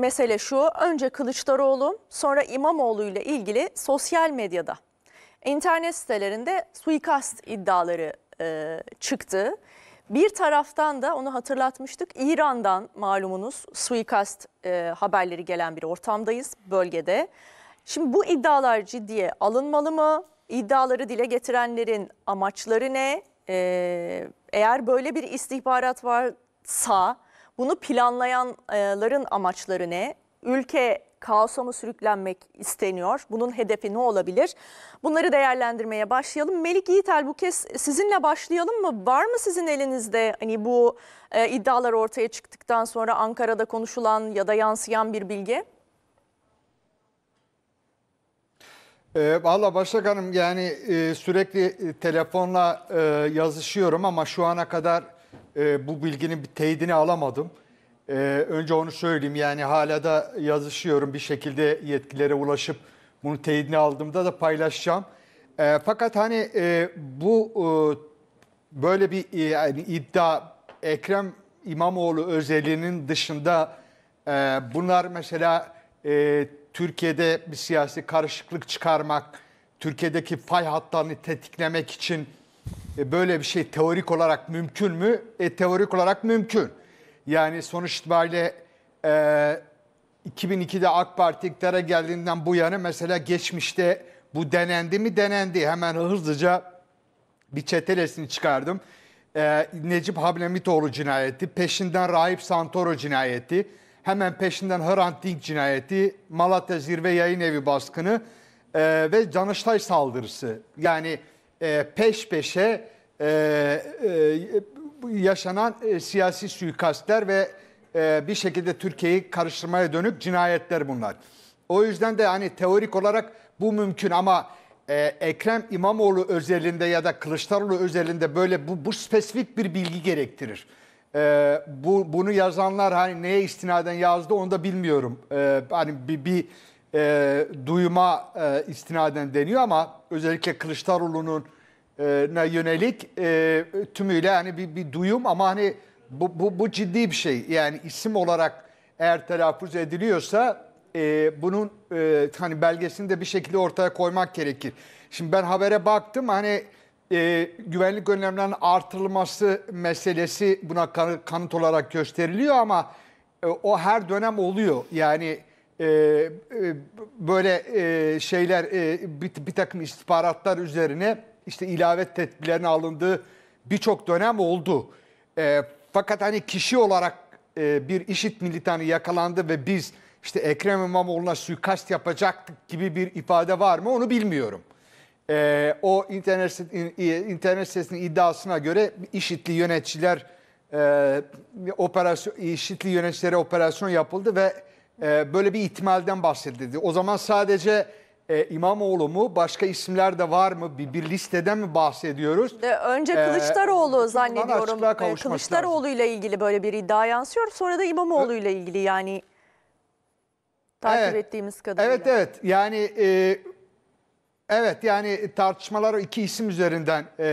mesele şu, önce Kılıçdaroğlu sonra İmamoğlu ile ilgili sosyal medyada, internet sitelerinde suikast iddiaları e, çıktı. Bir taraftan da onu hatırlatmıştık, İran'dan malumunuz suikast e, haberleri gelen bir ortamdayız bölgede. Şimdi bu iddialar ciddiye alınmalı mı? İddiaları dile getirenlerin amaçları ne? E, eğer böyle bir istihbarat varsa bunu planlayanların amaçları ne? Ülke kaosa mı sürüklenmek isteniyor? Bunun hedefi ne olabilir? Bunları değerlendirmeye başlayalım. Melik Yiğitel bu kez sizinle başlayalım mı? Var mı sizin elinizde hani bu e, iddialar ortaya çıktıktan sonra Ankara'da konuşulan ya da yansıyan bir bilgi? E, Valla Başak Hanım yani e, sürekli telefonla e, yazışıyorum ama şu ana kadar e, bu bilginin bir teyidini alamadım. E, önce onu söyleyeyim yani hala da yazışıyorum bir şekilde yetkilere ulaşıp bunun teyidini aldığımda da paylaşacağım. E, fakat hani e, bu e, böyle bir e, yani iddia Ekrem İmamoğlu özelliğinin dışında e, bunlar mesela e, Türkiye'de bir siyasi karışıklık çıkarmak, Türkiye'deki fay hatlarını tetiklemek için e, böyle bir şey teorik olarak mümkün mü? E, teorik olarak mümkün. Yani sonuç itibariyle e, 2002'de AK Parti iktidara geldiğinden bu yana mesela geçmişte bu denendi mi denendi. Hemen hızlıca bir çetelesini çıkardım. E, Necip Hablemitoğlu cinayeti, peşinden Rahip Santoro cinayeti, hemen peşinden Hrant Dink cinayeti, Malatya Zirve Yayın Evi baskını e, ve Danıştay saldırısı. Yani e, peş peşe e, e, yaşanan e, siyasi suikastler ve bir şekilde Türkiye'yi karıştırmaya dönük cinayetler bunlar. O yüzden de hani teorik olarak bu mümkün ama Ekrem İmamoğlu özelinde ya da Kılıçdaroğlu özelinde böyle bu, bu spesifik bir bilgi gerektirir. E, bu bunu yazanlar hani neye istinaden yazdı onu da bilmiyorum. E, hani bir, bir e, duyuma e, istinaden deniyor ama özellikle Kılıçdaroğlu'nun e, yönelik e, tümüyle yani bir, bir duyum ama hani bu, bu, bu ciddi bir şey. Yani isim olarak eğer telaffuz ediliyorsa e, bunun e, hani belgesini de bir şekilde ortaya koymak gerekir. Şimdi ben habere baktım hani e, güvenlik önlemlerinin artırılması meselesi buna kanıt olarak gösteriliyor ama e, o her dönem oluyor. Yani e, e, böyle e, şeyler bir, takım istihbaratlar üzerine işte ilave tedbirlerin alındığı birçok dönem oldu. fakat hani kişi olarak bir işit militanı yakalandı ve biz işte Ekrem İmamoğlu'na suikast yapacaktık gibi bir ifade var mı onu bilmiyorum. o internet, internet sitesinin iddiasına göre işitli yöneticiler operasyon, işitli yöneticilere operasyon yapıldı ve e, böyle bir ihtimalden bahsedildi. O zaman sadece e, İmamoğlu mu başka isimler de var mı bir, bir listeden mi bahsediyoruz? De, önce ee, Kılıçdaroğlu ee, zannediyorum. Kılıçdaroğlu ile ilgili böyle bir iddia yansıyor. Sonra da İmamoğlu ile ilgili yani takip evet. ettiğimiz kadarıyla. Evet evet yani e, evet yani tartışmalar iki isim üzerinden e,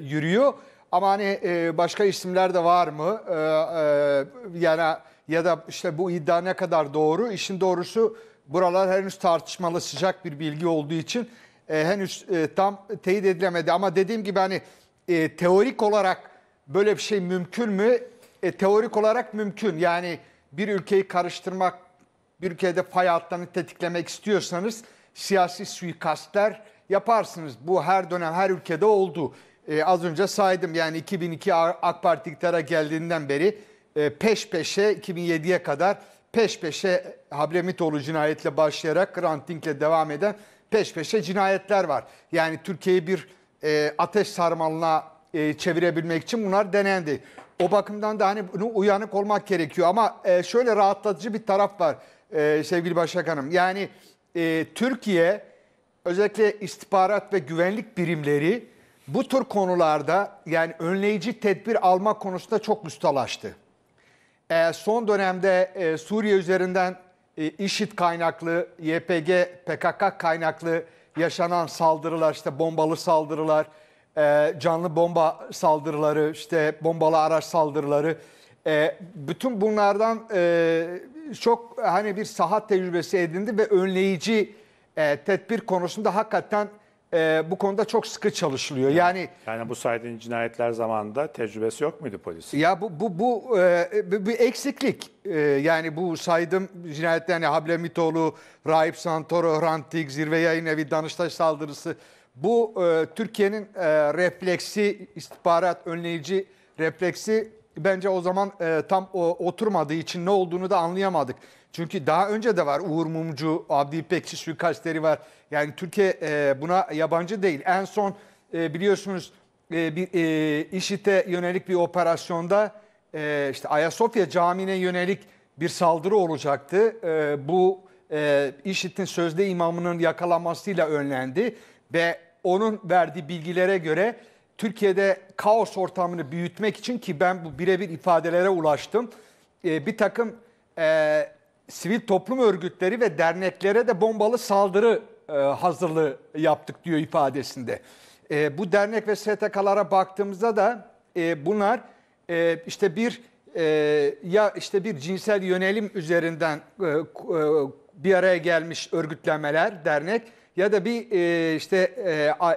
yürüyor. Ama hani e, başka isimler de var mı? E, e, yani ya da işte bu iddia ne kadar doğru? İşin doğrusu buralar henüz tartışmalı sıcak bir bilgi olduğu için e, henüz e, tam teyit edilemedi. Ama dediğim gibi hani e, teorik olarak böyle bir şey mümkün mü? E, teorik olarak mümkün. Yani bir ülkeyi karıştırmak, bir ülkede fay hatlarını tetiklemek istiyorsanız siyasi suikastler yaparsınız. Bu her dönem her ülkede oldu. E, az önce saydım yani 2002 AK Parti iktidara geldiğinden beri e, peş peşe 2007'ye kadar peş peşe habremitoğlu cinayetle başlayarak Grant Dink'le devam eden peş peşe cinayetler var. Yani Türkiye'yi bir e, ateş sarmalına e, çevirebilmek için bunlar denendi. O bakımdan da hani bunu uyanık olmak gerekiyor. Ama e, şöyle rahatlatıcı bir taraf var e, sevgili Başak Yani e, Türkiye özellikle istihbarat ve güvenlik birimleri bu tür konularda yani önleyici tedbir alma konusunda çok ustalaştı. Ee, son dönemde e, Suriye üzerinden e, IŞİD kaynaklı, YPG, PKK kaynaklı yaşanan saldırılar, işte bombalı saldırılar, e, canlı bomba saldırıları, işte bombalı araç saldırıları, bütün bunlardan çok hani bir saha tecrübesi edindi ve önleyici tedbir konusunda hakikaten e, bu konuda çok sıkı çalışılıyor. Yani Yani bu saydığın cinayetler zamanında tecrübesi yok muydu polis? ya bu bu bu e, bir- eksiklik. E, yani bu saydım cinayetler yani Hable Mitoğlu, Rahip Santoro, Hrant Dink, Zirve Yayın Evi, Danıştay saldırısı. Bu e, Türkiye'nin e, refleksi, istihbarat önleyici refleksi bence o zaman e, tam o, oturmadığı için ne olduğunu da anlayamadık. Çünkü daha önce de var Uğur Mumcu, Abdi İpekçi suikastleri var. Yani Türkiye e, buna yabancı değil. En son e, biliyorsunuz e, bir e, IŞİD'e yönelik bir operasyonda e, işte Ayasofya Camii'ne yönelik bir saldırı olacaktı. E, bu e, IŞİD'in sözde imamının yakalanmasıyla önlendi ve onun verdiği bilgilere göre Türkiye'de kaos ortamını büyütmek için ki ben bu birebir ifadelere ulaştım. E, bir takım e, sivil toplum örgütleri ve derneklere de bombalı saldırı e, hazırlığı yaptık diyor ifadesinde. E, bu dernek ve STK'lara baktığımızda da e, bunlar e, işte bir e, ya işte bir cinsel yönelim üzerinden e, e, bir araya gelmiş örgütlemeler, dernek ya da bir e, işte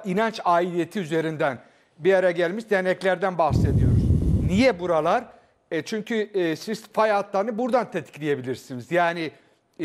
e, inanç aidiyeti üzerinden bir araya gelmiş derneklerden bahsediyoruz. Niye buralar? E çünkü e, siz fay hatlarını buradan tetikleyebilirsiniz. Yani e,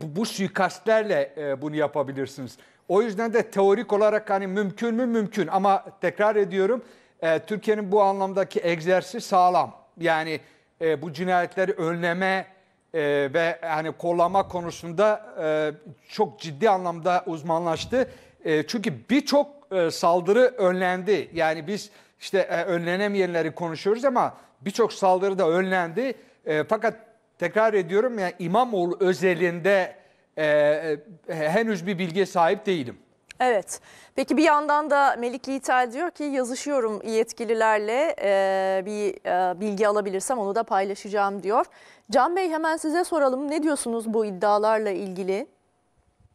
bu, bu suikastlerle e, bunu yapabilirsiniz. O yüzden de teorik olarak hani mümkün mü mümkün ama tekrar ediyorum e, Türkiye'nin bu anlamdaki egzersi sağlam. Yani e, bu cinayetleri önleme e, ve hani kollama konusunda e, çok ciddi anlamda uzmanlaştı. E, çünkü birçok e, saldırı önlendi. Yani biz işte e, önlenemeyenleri konuşuyoruz ama birçok saldırı da önlendi. E, fakat tekrar ediyorum yani İmamoğlu özelinde e, e henüz bir bilgiye sahip değilim. Evet. Peki bir yandan da Melik Yiğitel diyor ki yazışıyorum yetkililerle e, bir e, bilgi alabilirsem onu da paylaşacağım diyor. Can Bey hemen size soralım ne diyorsunuz bu iddialarla ilgili?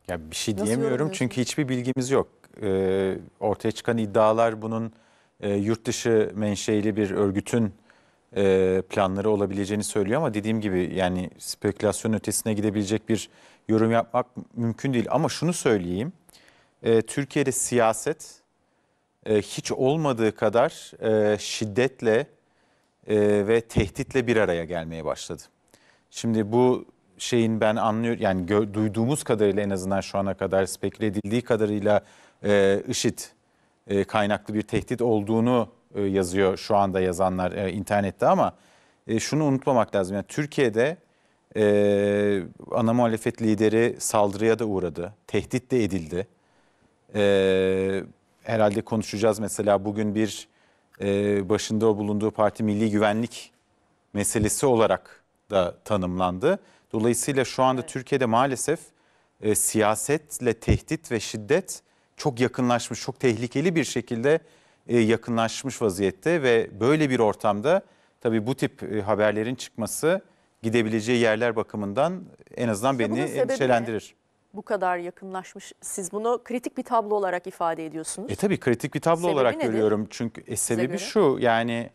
Ya bir şey Nasıl diyemiyorum çünkü hiçbir bilgimiz yok. E, ortaya çıkan iddialar bunun e, yurt dışı menşeili bir örgütün e, planları olabileceğini söylüyor ama dediğim gibi yani spekülasyon ötesine gidebilecek bir yorum yapmak mümkün değil. Ama şunu söyleyeyim, e, Türkiye'de siyaset e, hiç olmadığı kadar e, şiddetle e, ve tehditle bir araya gelmeye başladı. Şimdi bu şeyin ben anlıyorum yani duyduğumuz kadarıyla en azından şu ana kadar spekül edildiği kadarıyla e, IŞİD e, kaynaklı bir tehdit olduğunu e, yazıyor şu anda yazanlar e, internette ama şunu unutmamak lazım. Yani Türkiye'de ana muhalefet lideri saldırıya da uğradı, tehdit de edildi. herhalde konuşacağız mesela bugün bir başında bulunduğu parti milli güvenlik meselesi olarak da tanımlandı. Dolayısıyla şu anda Türkiye'de maalesef e, siyasetle tehdit ve şiddet çok yakınlaşmış, çok tehlikeli bir şekilde e, yakınlaşmış vaziyette ve böyle bir ortamda tabii bu tip e, haberlerin çıkması gidebileceği yerler bakımından en azından işte beni endişelendirir. Bu kadar yakınlaşmış. Siz bunu kritik bir tablo olarak ifade ediyorsunuz. E tabii kritik bir tablo sebebi olarak nedir? görüyorum. Çünkü e, sebebi şu yani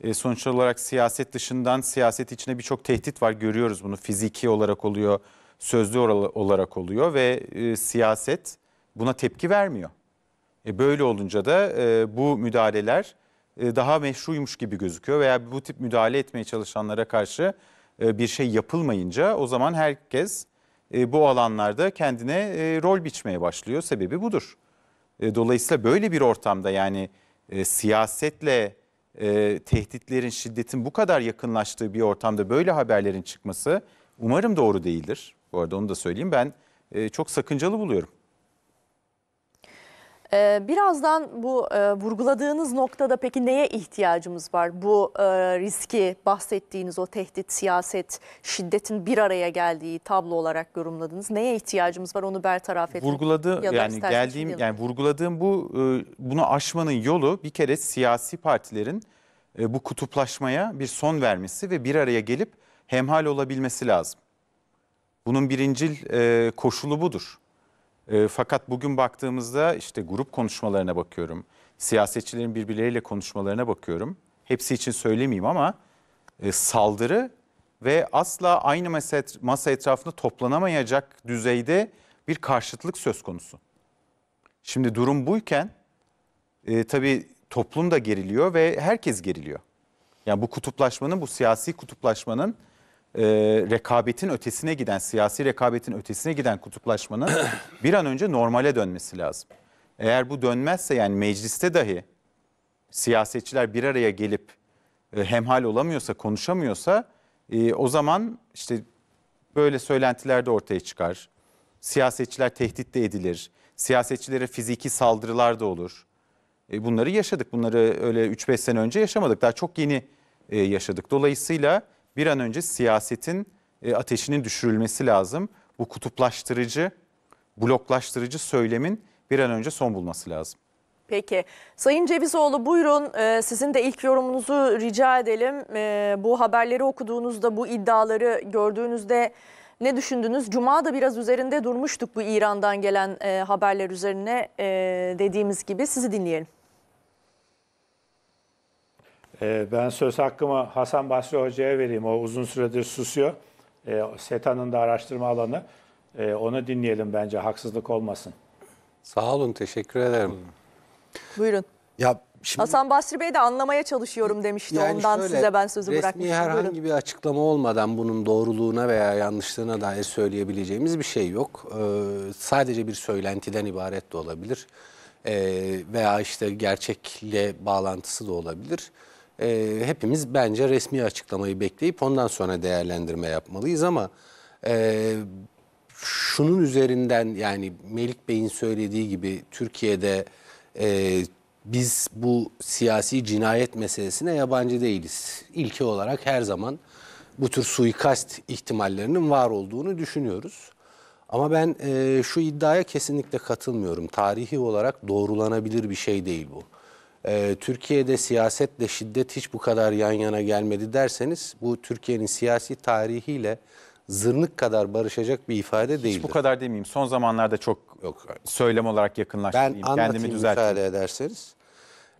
e, sonuç olarak siyaset dışından siyaset içine birçok tehdit var. Görüyoruz bunu fiziki olarak oluyor, sözlü olarak oluyor ve e, siyaset buna tepki vermiyor. E, böyle olunca da e, bu müdahaleler e, daha meşruymuş gibi gözüküyor veya bu tip müdahale etmeye çalışanlara karşı e, bir şey yapılmayınca o zaman herkes e, bu alanlarda kendine e, rol biçmeye başlıyor. Sebebi budur. E, dolayısıyla böyle bir ortamda yani e, siyasetle e, tehditlerin, şiddetin bu kadar yakınlaştığı bir ortamda böyle haberlerin çıkması umarım doğru değildir. Bu arada onu da söyleyeyim ben e, çok sakıncalı buluyorum. Ee, birazdan bu e, vurguladığınız noktada peki neye ihtiyacımız var? Bu e, riski bahsettiğiniz o tehdit, siyaset, şiddetin bir araya geldiği tablo olarak yorumladınız. Neye ihtiyacımız var onu bertaraf etmek? Vurguladı ya yani geldiğim yani vurguladığım bu e, bunu aşmanın yolu bir kere siyasi partilerin e, bu kutuplaşmaya bir son vermesi ve bir araya gelip hemhal olabilmesi lazım. Bunun birincil e, koşulu budur. E, fakat bugün baktığımızda işte grup konuşmalarına bakıyorum. Siyasetçilerin birbirleriyle konuşmalarına bakıyorum. Hepsi için söylemeyeyim ama e, saldırı ve asla aynı masa, etrafında toplanamayacak düzeyde bir karşıtlık söz konusu. Şimdi durum buyken e, tabii toplum da geriliyor ve herkes geriliyor. Yani bu kutuplaşmanın, bu siyasi kutuplaşmanın e, rekabetin ötesine giden, siyasi rekabetin ötesine giden kutuplaşmanın bir an önce normale dönmesi lazım. Eğer bu dönmezse yani mecliste dahi siyasetçiler bir araya gelip e, hemhal olamıyorsa, konuşamıyorsa e, o zaman işte böyle söylentiler de ortaya çıkar. Siyasetçiler tehdit de edilir. Siyasetçilere fiziki saldırılar da olur. E, bunları yaşadık. Bunları öyle 3-5 sene önce yaşamadık. Daha çok yeni e, yaşadık. Dolayısıyla bir an önce siyasetin e, ateşinin düşürülmesi lazım. Bu kutuplaştırıcı, bloklaştırıcı söylemin bir an önce son bulması lazım. Peki. Sayın Cevizoğlu buyurun ee, sizin de ilk yorumunuzu rica edelim. Ee, bu haberleri okuduğunuzda, bu iddiaları gördüğünüzde ne düşündünüz? Cuma da biraz üzerinde durmuştuk bu İran'dan gelen e, haberler üzerine e, dediğimiz gibi. Sizi dinleyelim. Ee, ben söz hakkımı Hasan Basri Hoca'ya vereyim. O uzun süredir susuyor. Ee, SETA'nın da araştırma alanı. Ee, onu dinleyelim bence haksızlık olmasın. Sağ olun, teşekkür ederim. Buyurun. Ya şimdi Hasan Basri Bey de anlamaya çalışıyorum demişti. Yani Ondan şöyle, size ben sözü bırakmıştım. Resmi herhangi Buyurun. bir açıklama olmadan bunun doğruluğuna veya yanlışlığına dair söyleyebileceğimiz bir şey yok. Ee, sadece bir söylentiden ibaret de olabilir. Ee, veya işte gerçekle bağlantısı da olabilir e, hepimiz bence resmi açıklamayı bekleyip ondan sonra değerlendirme yapmalıyız ama e, şunun üzerinden yani Melik Bey'in söylediği gibi Türkiye'de e, biz bu siyasi cinayet meselesine yabancı değiliz. İlke olarak her zaman bu tür suikast ihtimallerinin var olduğunu düşünüyoruz. Ama ben e, şu iddiaya kesinlikle katılmıyorum. Tarihi olarak doğrulanabilir bir şey değil bu e, Türkiye'de siyasetle şiddet hiç bu kadar yan yana gelmedi derseniz bu Türkiye'nin siyasi tarihiyle zırnık kadar barışacak bir ifade değil. Hiç bu kadar demeyeyim. Son zamanlarda çok Yok. söylem olarak yakınlaştım. Ben Kendimi anlatayım Kendimi müsaade ederseniz.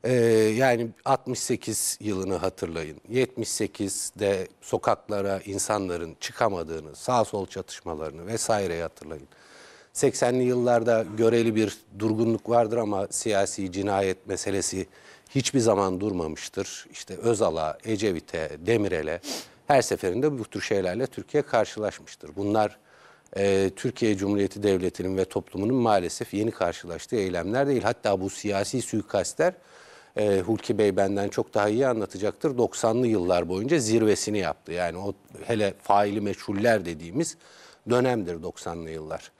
Ee, yani 68 yılını hatırlayın. 78'de sokaklara insanların çıkamadığını, sağ sol çatışmalarını vesaire hatırlayın. 80'li yıllarda göreli bir durgunluk vardır ama siyasi cinayet meselesi hiçbir zaman durmamıştır. İşte Özal'a, Ecevit'e, Demirel'e her seferinde bu tür şeylerle Türkiye karşılaşmıştır. Bunlar e, Türkiye Cumhuriyeti Devleti'nin ve toplumunun maalesef yeni karşılaştığı eylemler değil. Hatta bu siyasi suikastler e, Hulki Bey benden çok daha iyi anlatacaktır. 90'lı yıllar boyunca zirvesini yaptı. Yani o hele faili meçhuller dediğimiz dönemdir 90'lı yıllar.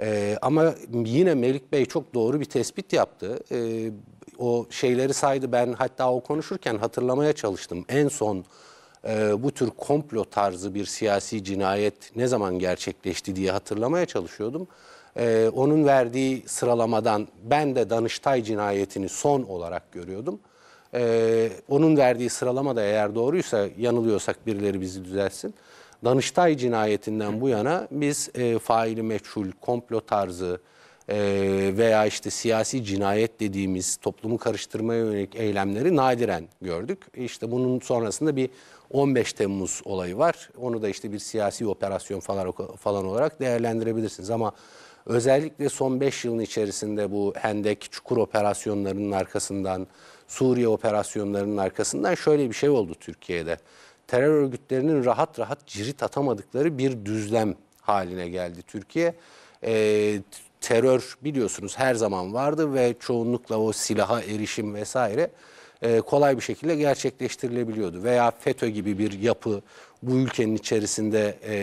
Ee, ama yine Melik Bey çok doğru bir tespit yaptı. Ee, o şeyleri saydı ben hatta o konuşurken hatırlamaya çalıştım. En son e, bu tür komplo tarzı bir siyasi cinayet ne zaman gerçekleşti diye hatırlamaya çalışıyordum. Ee, onun verdiği sıralamadan ben de Danıştay cinayetini son olarak görüyordum. Ee, onun verdiği sıralama da eğer doğruysa yanılıyorsak birileri bizi düzelsin. Danıştay cinayetinden bu yana biz e, faili meçhul, komplo tarzı e, veya işte siyasi cinayet dediğimiz toplumu karıştırmaya yönelik eylemleri nadiren gördük. İşte bunun sonrasında bir 15 Temmuz olayı var. Onu da işte bir siyasi operasyon falan, falan olarak değerlendirebilirsiniz ama özellikle son 5 yılın içerisinde bu Hendek, Çukur operasyonlarının arkasından, Suriye operasyonlarının arkasından şöyle bir şey oldu Türkiye'de terör örgütlerinin rahat rahat cirit atamadıkları bir düzlem haline geldi Türkiye. E, terör biliyorsunuz her zaman vardı ve çoğunlukla o silaha erişim vesaire e, kolay bir şekilde gerçekleştirilebiliyordu. Veya FETÖ gibi bir yapı bu ülkenin içerisinde e,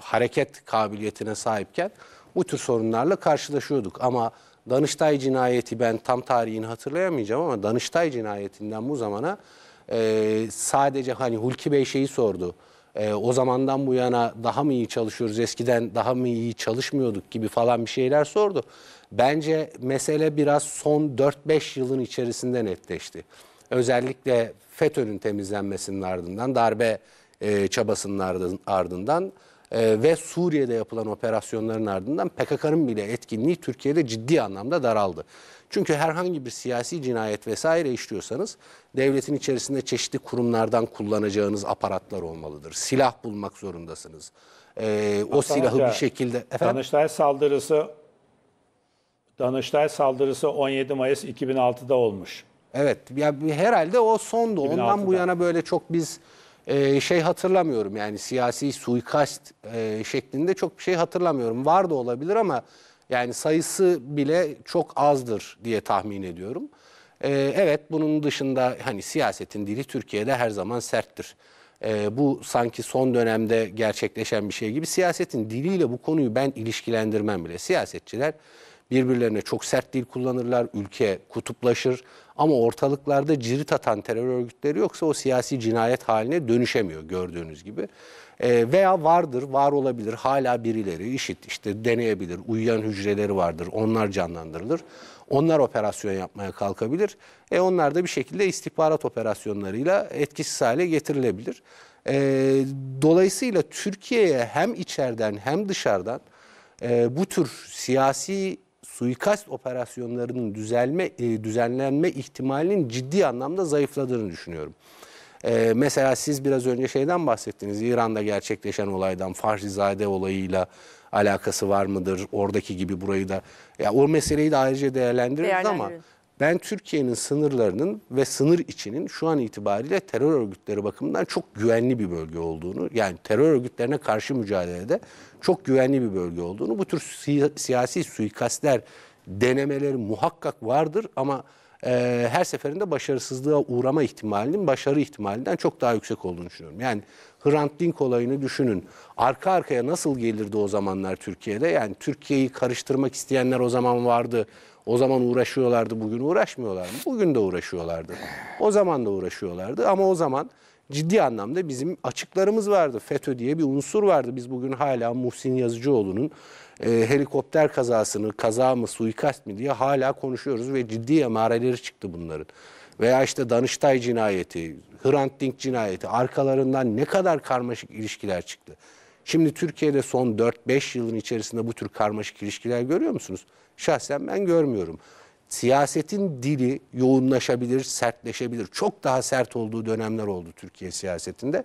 hareket kabiliyetine sahipken bu tür sorunlarla karşılaşıyorduk. Ama Danıştay cinayeti ben tam tarihini hatırlayamayacağım ama Danıştay cinayetinden bu zamana e, sadece hani Hulki Bey şeyi sordu. E, o zamandan bu yana daha mı iyi çalışıyoruz, eskiden daha mı iyi çalışmıyorduk gibi falan bir şeyler sordu. Bence mesele biraz son 4-5 yılın içerisinde netleşti. Özellikle FETÖ'nün temizlenmesinin ardından, darbe e, çabasının ardından e, ve Suriye'de yapılan operasyonların ardından PKK'nın bile etkinliği Türkiye'de ciddi anlamda daraldı. Çünkü herhangi bir siyasi cinayet vesaire işliyorsanız devletin içerisinde çeşitli kurumlardan kullanacağınız aparatlar olmalıdır. Silah bulmak zorundasınız. Ee, o silahı bir şekilde... Efendim? Danıştay saldırısı Danıştay saldırısı 17 Mayıs 2006'da olmuş. Evet ya herhalde o sondu. 2006'da. Ondan bu yana böyle çok biz e, şey hatırlamıyorum yani siyasi suikast e, şeklinde çok bir şey hatırlamıyorum. Var da olabilir ama yani sayısı bile çok azdır diye tahmin ediyorum. Ee, evet bunun dışında hani siyasetin dili Türkiye'de her zaman serttir. Ee, bu sanki son dönemde gerçekleşen bir şey gibi. Siyasetin diliyle bu konuyu ben ilişkilendirmem bile. Siyasetçiler Birbirlerine çok sert dil kullanırlar, ülke kutuplaşır. Ama ortalıklarda cirit atan terör örgütleri yoksa o siyasi cinayet haline dönüşemiyor gördüğünüz gibi. E, veya vardır, var olabilir, hala birileri işit işte deneyebilir, uyuyan hücreleri vardır, onlar canlandırılır. Onlar operasyon yapmaya kalkabilir. E onlar da bir şekilde istihbarat operasyonlarıyla etkisiz hale getirilebilir. E, dolayısıyla Türkiye'ye hem içeriden hem dışarıdan e, bu tür siyasi suikast operasyonlarının düzelme e, düzenlenme ihtimalinin ciddi anlamda zayıfladığını düşünüyorum. Ee, mesela siz biraz önce şeyden bahsettiniz. İran'da gerçekleşen olaydan Farzizade olayıyla alakası var mıdır? Oradaki gibi burayı da. Ya o meseleyi de ayrıca değerlendiririz ama ben Türkiye'nin sınırlarının ve sınır içinin şu an itibariyle terör örgütleri bakımından çok güvenli bir bölge olduğunu, yani terör örgütlerine karşı mücadelede çok güvenli bir bölge olduğunu, bu tür siyasi suikastler, denemeleri muhakkak vardır ama e, her seferinde başarısızlığa uğrama ihtimalinin başarı ihtimalinden çok daha yüksek olduğunu düşünüyorum. Yani Hrant Dink olayını düşünün. Arka arkaya nasıl gelirdi o zamanlar Türkiye'de? Yani Türkiye'yi karıştırmak isteyenler o zaman vardı. O zaman uğraşıyorlardı, bugün uğraşmıyorlar mı? Bugün de uğraşıyorlardı. O zaman da uğraşıyorlardı ama o zaman ciddi anlamda bizim açıklarımız vardı. FETÖ diye bir unsur vardı. Biz bugün hala Muhsin Yazıcıoğlu'nun e, helikopter kazasını, kaza mı, suikast mı diye hala konuşuyoruz ve ciddi emareleri çıktı bunların. Veya işte Danıştay cinayeti, Hrant Dink cinayeti arkalarından ne kadar karmaşık ilişkiler çıktı. Şimdi Türkiye'de son 4-5 yılın içerisinde bu tür karmaşık ilişkiler görüyor musunuz? Şahsen ben görmüyorum. Siyasetin dili yoğunlaşabilir, sertleşebilir. Çok daha sert olduğu dönemler oldu Türkiye siyasetinde.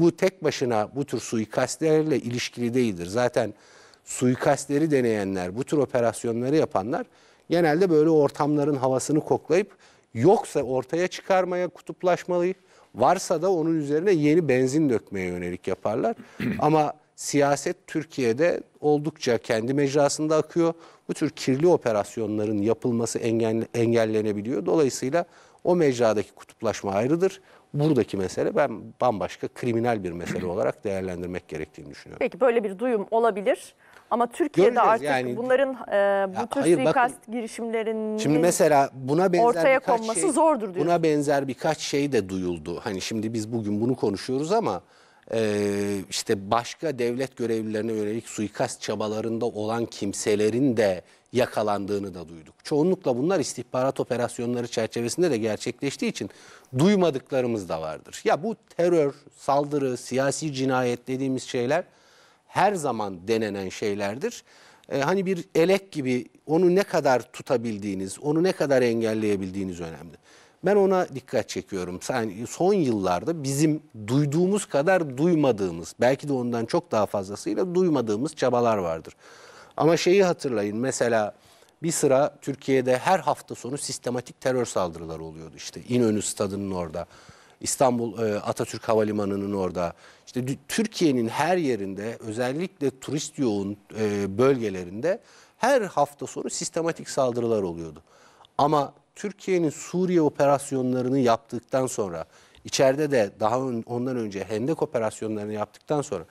Bu tek başına bu tür suikastlerle ilişkili değildir. Zaten suikastleri deneyenler, bu tür operasyonları yapanlar genelde böyle ortamların havasını koklayıp yoksa ortaya çıkarmaya kutuplaşmalıyı, varsa da onun üzerine yeni benzin dökmeye yönelik yaparlar. Ama siyaset Türkiye'de oldukça kendi mecrasında akıyor. Bu tür kirli operasyonların yapılması engel, engellenebiliyor. Dolayısıyla o mecradaki kutuplaşma ayrıdır. Buradaki mesele ben bambaşka kriminal bir mesele olarak değerlendirmek gerektiğini düşünüyorum. Peki böyle bir duyum olabilir. Ama Türkiye'de Göreceğiz artık yani. bunların e, bu Ya tür hayır, bakın. suikast girişimlerinin Şimdi mesela buna benzer ortaya konması şey, zordur diyorsun. Buna benzer birkaç şey de duyuldu. Hani şimdi biz bugün bunu konuşuyoruz ama e, işte başka devlet görevlilerine yönelik suikast çabalarında olan kimselerin de yakalandığını da duyduk. Çoğunlukla bunlar istihbarat operasyonları çerçevesinde de gerçekleştiği için duymadıklarımız da vardır. Ya bu terör, saldırı, siyasi cinayet dediğimiz şeyler her zaman denenen şeylerdir. Ee, hani bir elek gibi onu ne kadar tutabildiğiniz, onu ne kadar engelleyebildiğiniz önemli. Ben ona dikkat çekiyorum. Yani son yıllarda bizim duyduğumuz kadar duymadığımız, belki de ondan çok daha fazlasıyla duymadığımız çabalar vardır. Ama şeyi hatırlayın mesela bir sıra Türkiye'de her hafta sonu sistematik terör saldırıları oluyordu. işte İnönü stadının orada, İstanbul e, Atatürk Havalimanı'nın orada. İşte Türkiye'nin her yerinde özellikle turist yoğun e, bölgelerinde her hafta sonu sistematik saldırılar oluyordu. Ama Türkiye'nin Suriye operasyonlarını yaptıktan sonra içeride de daha ön, ondan önce Hendek operasyonlarını yaptıktan sonra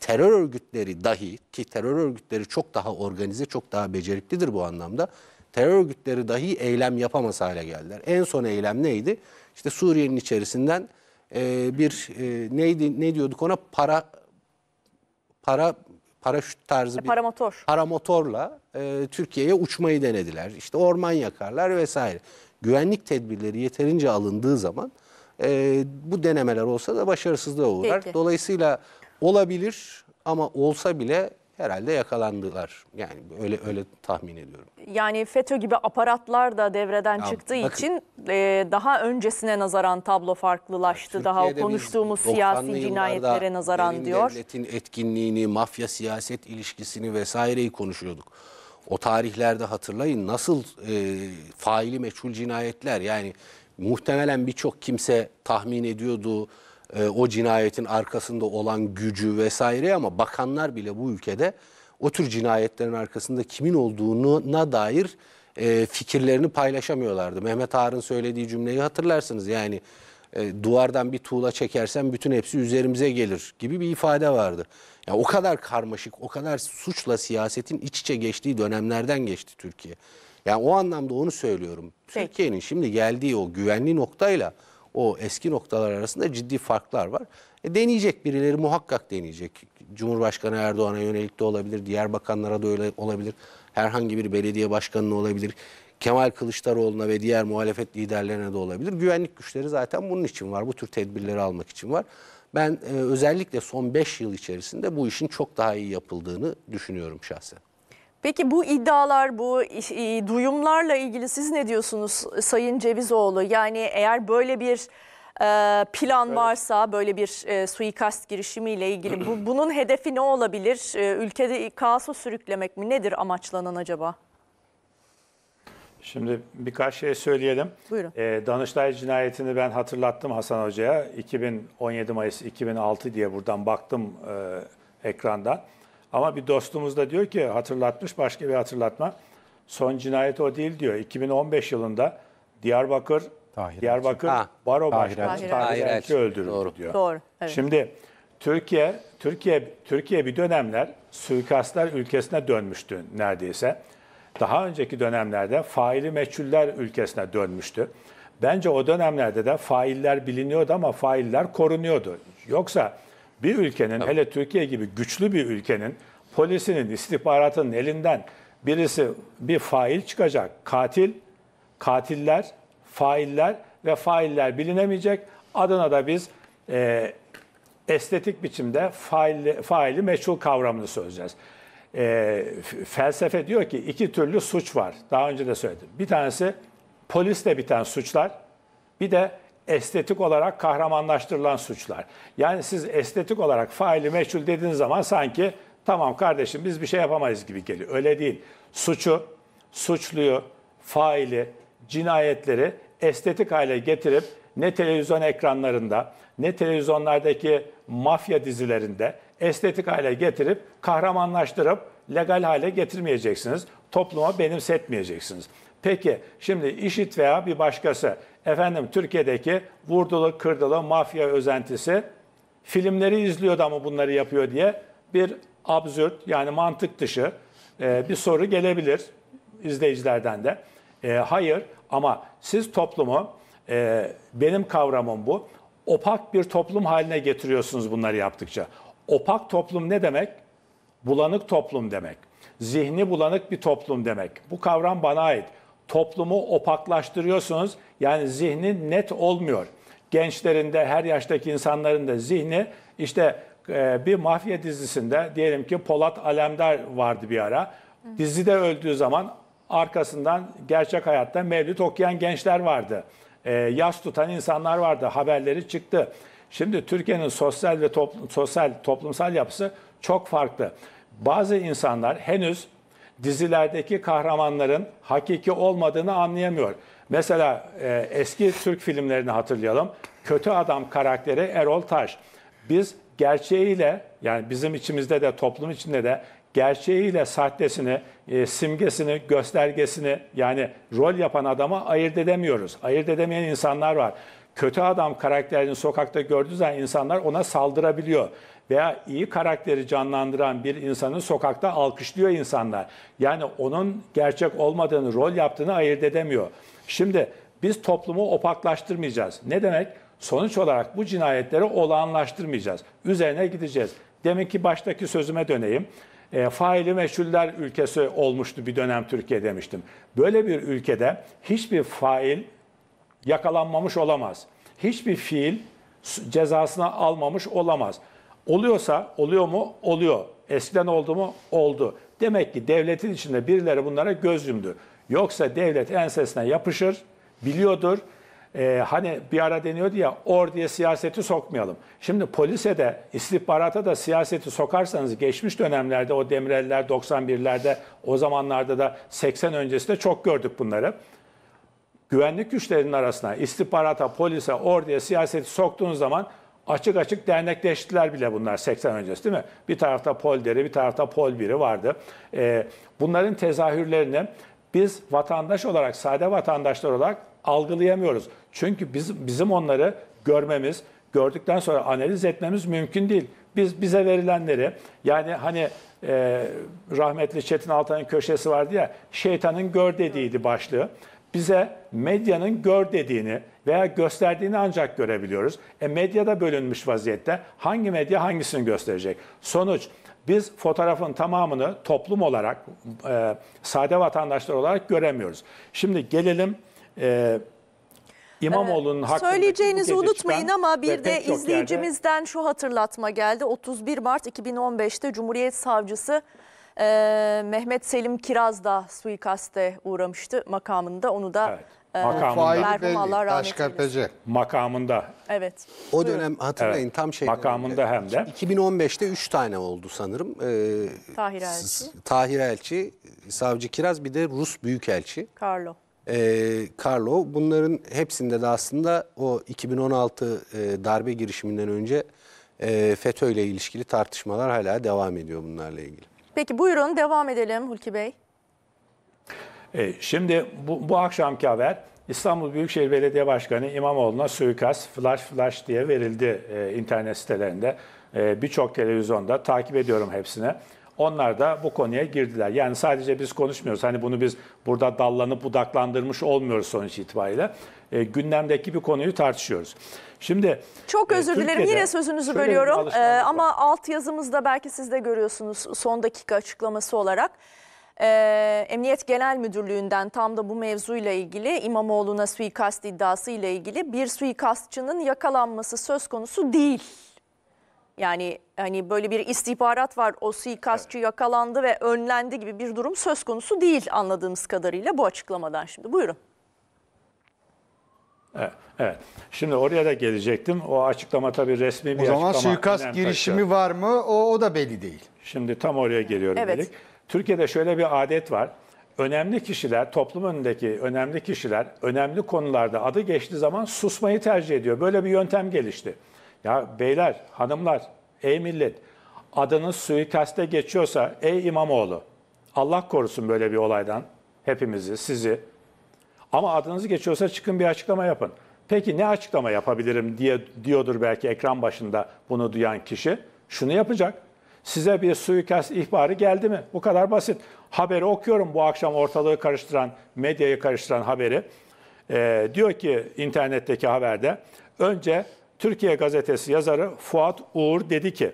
terör örgütleri dahi ki terör örgütleri çok daha organize, çok daha beceriklidir bu anlamda. Terör örgütleri dahi eylem yapamaz hale geldiler. En son eylem neydi? işte Suriye'nin içerisinden e, bir e, neydi ne diyorduk ona para para paraşüt tarzı e, bir paramotor. paramotorla e, Türkiye'ye uçmayı denediler. İşte orman yakarlar vesaire. Güvenlik tedbirleri yeterince alındığı zaman e, bu denemeler olsa da başarısızlığa uğrar. Peki. Dolayısıyla olabilir ama olsa bile herhalde yakalandılar. Yani öyle öyle tahmin ediyorum. Yani FETÖ gibi aparatlar da devreden ya çıktığı bakın, için e, daha öncesine nazaran tablo farklılaştı. Türkiye'de daha konuştuğumuz siyasi cinayetlere nazaran diyor. Devletin etkinliğini, mafya siyaset ilişkisini vesaireyi konuşuyorduk. O tarihlerde hatırlayın nasıl e, faili meçhul cinayetler yani muhtemelen birçok kimse tahmin ediyordu e, o cinayetin arkasında olan gücü vesaire ama bakanlar bile bu ülkede o tür cinayetlerin arkasında kimin olduğuna dair e, fikirlerini paylaşamıyorlardı. Mehmet Ağar'ın söylediği cümleyi hatırlarsınız yani e, duvardan bir tuğla çekersen bütün hepsi üzerimize gelir gibi bir ifade vardı. Yani o kadar karmaşık, o kadar suçla siyasetin iç içe geçtiği dönemlerden geçti Türkiye. Yani o anlamda onu söylüyorum. Türkiye'nin şimdi geldiği o güvenli noktayla o eski noktalar arasında ciddi farklar var. E, deneyecek birileri muhakkak deneyecek. Cumhurbaşkanı Erdoğan'a yönelik de olabilir, diğer bakanlara da öyle olabilir. Herhangi bir belediye başkanına olabilir. Kemal Kılıçdaroğlu'na ve diğer muhalefet liderlerine de olabilir. Güvenlik güçleri zaten bunun için var. Bu tür tedbirleri almak için var. Ben e, özellikle son 5 yıl içerisinde bu işin çok daha iyi yapıldığını düşünüyorum şahsen. Peki bu iddialar, bu e, duyumlarla ilgili siz ne diyorsunuz Sayın Cevizoğlu? Yani eğer böyle bir e, plan evet. varsa, böyle bir e, suikast girişimiyle ilgili bu, bunun hedefi ne olabilir? E, ülkede kaosu sürüklemek mi? Nedir amaçlanan acaba? Şimdi birkaç şey söyleyelim. Buyurun. E, Danıştay cinayetini ben hatırlattım Hasan Hoca'ya. 2017 Mayıs 2006 diye buradan baktım e, ekrandan. Ama bir dostumuz da diyor ki hatırlatmış başka bir hatırlatma. Son cinayet o değil diyor. 2015 yılında Diyarbakır Tahir Diyarbakır ha. Baro Tahir Başkanı Tahir, Elçi öldürüldü diyor. Doğru. Evet. Şimdi Türkiye Türkiye Türkiye bir dönemler suikastlar ülkesine dönmüştü neredeyse. Daha önceki dönemlerde faili meçhuller ülkesine dönmüştü. Bence o dönemlerde de failler biliniyordu ama failler korunuyordu. Yoksa bir ülkenin Tabii. hele Türkiye gibi güçlü bir ülkenin polisinin, istihbaratının elinden birisi bir fail çıkacak. Katil, katiller, failler ve failler bilinemeyecek. Adına da biz e, estetik biçimde faili, faili meşhur kavramını söyleyeceğiz. E, felsefe diyor ki iki türlü suç var. Daha önce de söyledim. Bir tanesi polisle biten suçlar, bir de estetik olarak kahramanlaştırılan suçlar. Yani siz estetik olarak faili meçhul dediğiniz zaman sanki tamam kardeşim biz bir şey yapamayız gibi geliyor. Öyle değil. Suçu, suçluyu, faili, cinayetleri estetik hale getirip ne televizyon ekranlarında ne televizyonlardaki mafya dizilerinde estetik hale getirip kahramanlaştırıp legal hale getirmeyeceksiniz. Topluma benimsetmeyeceksiniz. Peki şimdi işit veya bir başkası efendim Türkiye'deki vurdulu, kırdılı mafya özentisi filmleri izliyordu ama bunları yapıyor diye bir absürt yani mantık dışı e, bir soru gelebilir izleyicilerden de. E, hayır ama siz toplumu e, benim kavramım bu. Opak bir toplum haline getiriyorsunuz bunları yaptıkça. Opak toplum ne demek? Bulanık toplum demek. Zihni bulanık bir toplum demek. Bu kavram bana ait toplumu opaklaştırıyorsunuz. Yani zihni net olmuyor. Gençlerinde, her yaştaki insanların da zihni işte e, bir mafya dizisinde diyelim ki Polat Alemdar vardı bir ara. Dizide öldüğü zaman arkasından gerçek hayatta mevlüt okuyan gençler vardı. E, yas tutan insanlar vardı. Haberleri çıktı. Şimdi Türkiye'nin sosyal ve toplum, sosyal toplumsal yapısı çok farklı. Bazı insanlar henüz dizilerdeki kahramanların hakiki olmadığını anlayamıyor. Mesela e, eski Türk filmlerini hatırlayalım. Kötü adam karakteri Erol Taş. Biz gerçeğiyle yani bizim içimizde de toplum içinde de gerçeğiyle sahtesini, e, simgesini, göstergesini yani rol yapan adama ayırt edemiyoruz. Ayırt edemeyen insanlar var. Kötü adam karakterini sokakta gördüğü zaman insanlar ona saldırabiliyor veya iyi karakteri canlandıran bir insanı sokakta alkışlıyor insanlar. Yani onun gerçek olmadığını, rol yaptığını ayırt edemiyor. Şimdi biz toplumu opaklaştırmayacağız. Ne demek? Sonuç olarak bu cinayetleri olağanlaştırmayacağız. Üzerine gideceğiz. Demek ki baştaki sözüme döneyim. E, faili meşhuller ülkesi olmuştu bir dönem Türkiye demiştim. Böyle bir ülkede hiçbir fail yakalanmamış olamaz. Hiçbir fiil cezasına almamış olamaz. Oluyorsa oluyor mu? Oluyor. Eskiden oldu mu? Oldu. Demek ki devletin içinde birileri bunlara göz yumdu. Yoksa devlet ensesine yapışır, biliyordur. Ee, hani bir ara deniyordu ya or diye siyaseti sokmayalım. Şimdi polise de istihbarata da siyaseti sokarsanız geçmiş dönemlerde o Demirel'ler 91'lerde o zamanlarda da 80 öncesinde çok gördük bunları. Güvenlik güçlerinin arasına istihbarata, polise, or diye siyaseti soktuğunuz zaman açık açık dernekleştiler bile bunlar 80 öncesi değil mi? Bir tarafta Polder'i bir tarafta Polbir'i vardı. E, bunların tezahürlerini biz vatandaş olarak, sade vatandaşlar olarak algılayamıyoruz. Çünkü biz, bizim onları görmemiz, gördükten sonra analiz etmemiz mümkün değil. Biz bize verilenleri yani hani e, rahmetli Çetin Altan'ın köşesi vardı ya şeytanın gör dediğiydi başlığı bize medyanın gör dediğini veya gösterdiğini ancak görebiliyoruz. E medya da bölünmüş vaziyette. Hangi medya hangisini gösterecek? Sonuç biz fotoğrafın tamamını toplum olarak, e, sade vatandaşlar olarak göremiyoruz. Şimdi gelelim e, İmamoğlu'nun ee, hakkında söyleyeceğinizi unutmayın ama bir de izleyicimizden yerde... şu hatırlatma geldi. 31 Mart 2015'te Cumhuriyet Savcısı ee, Mehmet Selim Kiraz da suikaste uğramıştı makamında. Onu da Evet. e, Makamında. Fail merhum Allah rahmet eylesin. makamında Evet. O dönem hatırlayın Evet. tam şey. Makamında hem de. 2015'te 3 tane oldu sanırım. Ee, Tahir Elçi, S- Tahir Elçi, Savcı Kiraz bir de Rus Büyükelçi. Carlo. Carlo ee, bunların hepsinde de aslında o 2016 e, darbe girişiminden önce e, FETÖ ile ilişkili tartışmalar hala devam ediyor bunlarla ilgili. Peki buyurun devam edelim Hulki Bey. E, şimdi bu, bu akşamki haber İstanbul Büyükşehir Belediye Başkanı İmamoğlu'na suikast flash flash diye verildi e, internet sitelerinde. E, Birçok televizyonda takip ediyorum hepsini. Onlar da bu konuya girdiler. Yani sadece biz konuşmuyoruz. Hani bunu biz burada dallanıp budaklandırmış olmuyoruz sonuç itibariyle e, gündemdeki bir konuyu tartışıyoruz. Şimdi çok e, özür e, dilerim yine sözünüzü bölüyorum e, ama alt yazımızda belki siz de görüyorsunuz son dakika açıklaması olarak. Ee, Emniyet Genel Müdürlüğü'nden tam da bu mevzuyla ilgili İmamoğlu'na suikast iddiası ile ilgili bir suikastçının yakalanması söz konusu değil. Yani hani böyle bir istihbarat var o suikastçı yakalandı ve önlendi gibi bir durum söz konusu değil anladığımız kadarıyla bu açıklamadan şimdi. Buyurun. Evet, Şimdi oraya da gelecektim. O açıklama tabii resmi bir O zaman açıklama. suikast girişimi taşıyor. var mı? O, o da belli değil. Şimdi tam oraya geliyorum evet. dedik. Türkiye'de şöyle bir adet var. Önemli kişiler, toplum önündeki önemli kişiler önemli konularda adı geçtiği zaman susmayı tercih ediyor. Böyle bir yöntem gelişti. Ya beyler, hanımlar, ey millet adınız suikaste geçiyorsa ey İmamoğlu Allah korusun böyle bir olaydan hepimizi, sizi ama adınızı geçiyorsa çıkın bir açıklama yapın. Peki ne açıklama yapabilirim diye diyordur belki ekran başında bunu duyan kişi. Şunu yapacak. Size bir suikast ihbarı geldi mi? Bu kadar basit. Haberi okuyorum bu akşam ortalığı karıştıran, medyayı karıştıran haberi. Ee, diyor ki internetteki haberde önce Türkiye gazetesi yazarı Fuat Uğur dedi ki